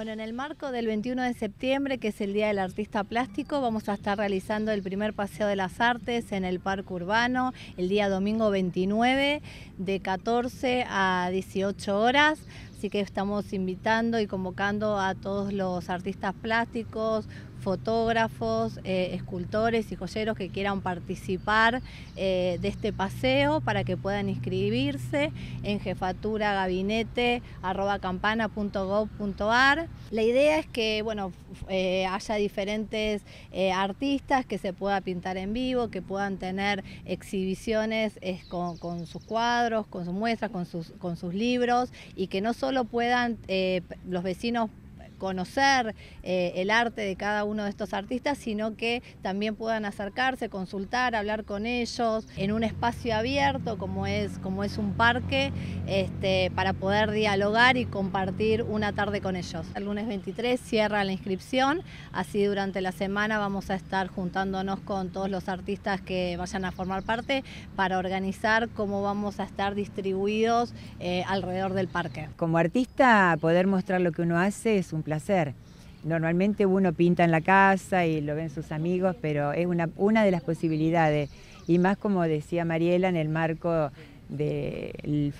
Bueno, en el marco del 21 de septiembre, que es el Día del Artista Plástico, vamos a estar realizando el primer Paseo de las Artes en el Parque Urbano, el día domingo 29, de 14 a 18 horas. Así que estamos invitando y convocando a todos los artistas plásticos, fotógrafos, eh, escultores y joyeros que quieran participar eh, de este paseo para que puedan inscribirse en jefatura La idea es que bueno, eh, haya diferentes artistas que se pueda pintar en vivo, que puedan tener exhibiciones con, sus cuadros, con sus muestras, con sus, con sus libros y que no solo puedan los vecinos conocer eh, el arte de cada uno de estos artistas, sino que también puedan acercarse, consultar, hablar con ellos en un espacio abierto como es, como es un parque, este, para poder dialogar y compartir una tarde con ellos. El lunes 23 cierra la inscripción, así durante la semana vamos a estar juntándonos con todos los artistas que vayan a formar parte para organizar cómo vamos a estar distribuidos eh, alrededor del parque. Como artista, poder mostrar lo que uno hace es un placer hacer Normalmente uno pinta en la casa y lo ven sus amigos, pero es una, una de las posibilidades. Y más como decía Mariela, en el marco de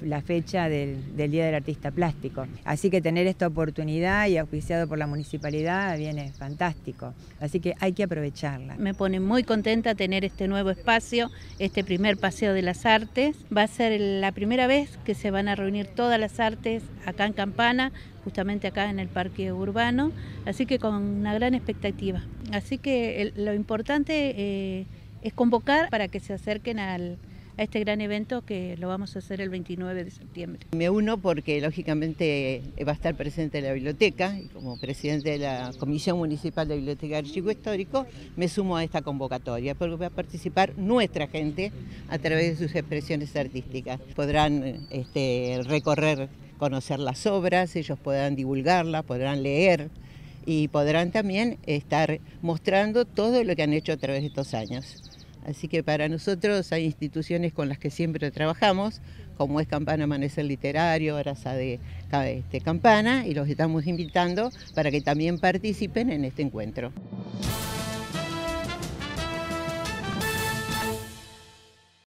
la fecha del, Día del Artista Plástico. Así que tener esta oportunidad y auspiciado por la municipalidad viene fantástico. Así que hay que aprovecharla. Me pone muy contenta tener este nuevo espacio, este primer paseo de las artes. Va a ser la primera vez que se van a reunir todas las artes acá en Campana, justamente acá en el Parque Urbano. Así que con una gran expectativa. Así que lo importante eh, es convocar para que se acerquen al a este gran evento que lo vamos a hacer el 29 de septiembre. Me uno porque lógicamente eh, va a estar presente la biblioteca y como presidente de la Comisión Municipal de Biblioteca Archivo Histórico me sumo a esta convocatoria porque va a participar nuestra gente a través de sus expresiones artísticas. Podrán este, recorrer, conocer las obras, ellos podrán divulgarlas, podrán leer y podrán también estar mostrando todo lo que han hecho a través de estos años. Así que para nosotros hay instituciones con las que siempre trabajamos, como es Campana Amanecer Literario, Araza de este, Campana, y los estamos invitando para que también participen en este encuentro.